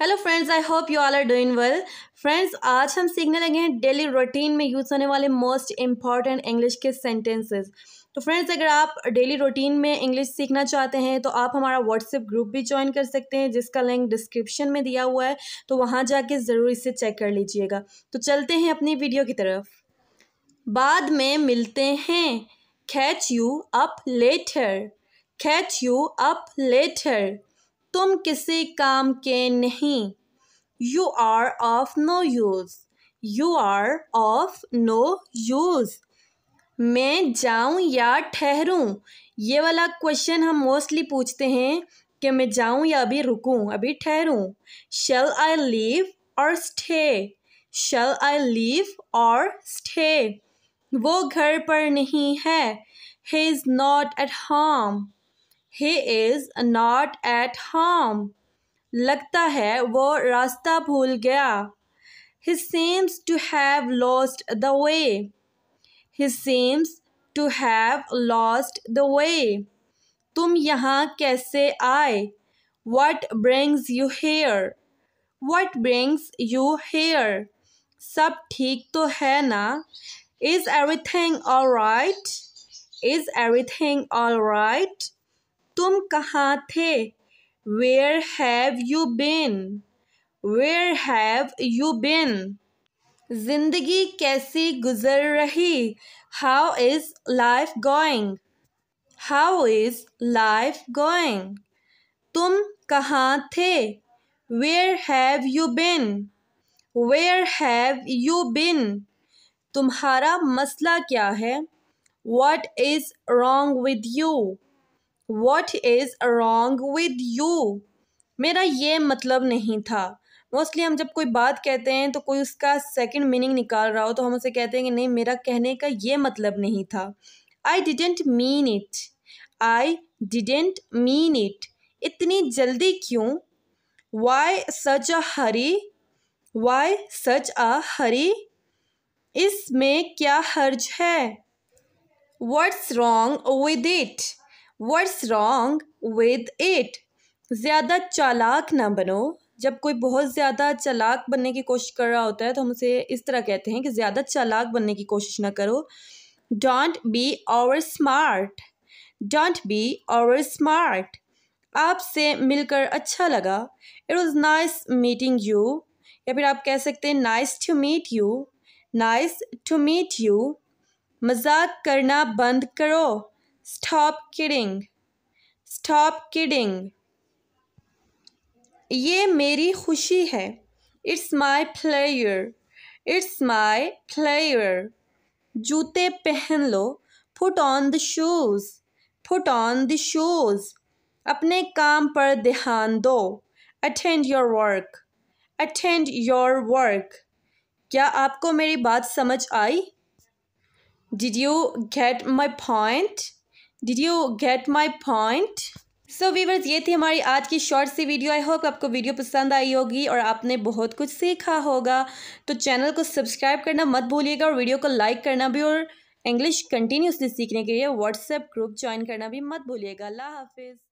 hello friends I hope you all are doing well friends आज हम सीखने लगे हैं डेली रूटीन में यूज़ होने वाले मोस्ट इम्पॉर्टेंट इंग्लिश के सेंटेंसेस तो फ्रेंड्स अगर आप डेली रूटीन में इंग्लिश सीखना चाहते हैं तो आप हमारा व्हाट्सएप ग्रुप भी ज्वाइन कर सकते हैं जिसका लिंक डिस्क्रिप्शन में दिया हुआ है तो वहाँ जाके ज़रूर इसे चेक कर लीजिएगा तो चलते हैं अपनी वीडियो की तरफ बाद में मिलते हैं catch you up later catch you up later तुम किसी काम के नहीं you are of no use you are of no use मैं जाऊं या ठहरूं ये वाला क्वेश्चन हम मोस्टली पूछते हैं कि मैं जाऊं या अभी रुकूं अभी ठहरूं shall I leave or stay shall I leave or stay वो घर पर नहीं है he is not at home he is not at home लगता है वो रास्ता भूल गया he seems to have lost the way he seems to have lost the way तुम यहाँ कैसे आए what brings you here what brings you here सब ठीक तो है ना is everything all right is everything all right तुम कहाँ थे where have you been where have you been ज़िंदगी कैसी गुजर रही how is life going how is life going तुम कहाँ थे where have you been where have you been तुम्हारा मसला क्या है what is wrong with you what is wrong with you मेरा ये मतलब नहीं था मोस्टली हम जब कोई बात कहते हैं तो कोई उसका सेकेंड मीनिंग निकाल रहा हो तो हम उसे कहते हैं कि नहीं मेरा कहने का ये मतलब नहीं था I didn't mean it I didn't mean it इतनी जल्दी क्यों वाई सच अ हरी वाई सच अ हरी इसमें क्या हर्ज है what's wrong with it what's wrong with it ज़्यादा चालाक ना बनो जब कोई बहुत ज़्यादा चालाक बनने की कोशिश कर रहा होता है तो हम उसे इस तरह कहते हैं कि ज़्यादा चालाक बनने की कोशिश ना करो don't be over smart don't be over smart आपसे मिलकर अच्छा लगा it was nice meeting you या फिर आप कह सकते हैं nice to meet you nice to meet you मजाक करना बंद करो स्टॉप किडिंग स्टॉप किडिंग ये मेरी खुशी है it's my pleasure it's my pleasure जूते पहन लो put on the shoes put on the shoes अपने काम पर ध्यान दो attend your work attend your work क्या आपको मेरी बात समझ आई did you get my point did you get my point so viewers ये थी हमारी आज की शॉर्ट सी वीडियो आई होप आपको वीडियो पसंद आई होगी और आपने बहुत कुछ सीखा होगा तो चैनल को सब्सक्राइब करना मत भूलिएगा और वीडियो को लाइक करना भी और इंग्लिश कंटिन्यूसली सीखने के लिए व्हाट्सएप ग्रुप ज्वाइन करना भी मत भूलिएगा अल्लाह हाफिज़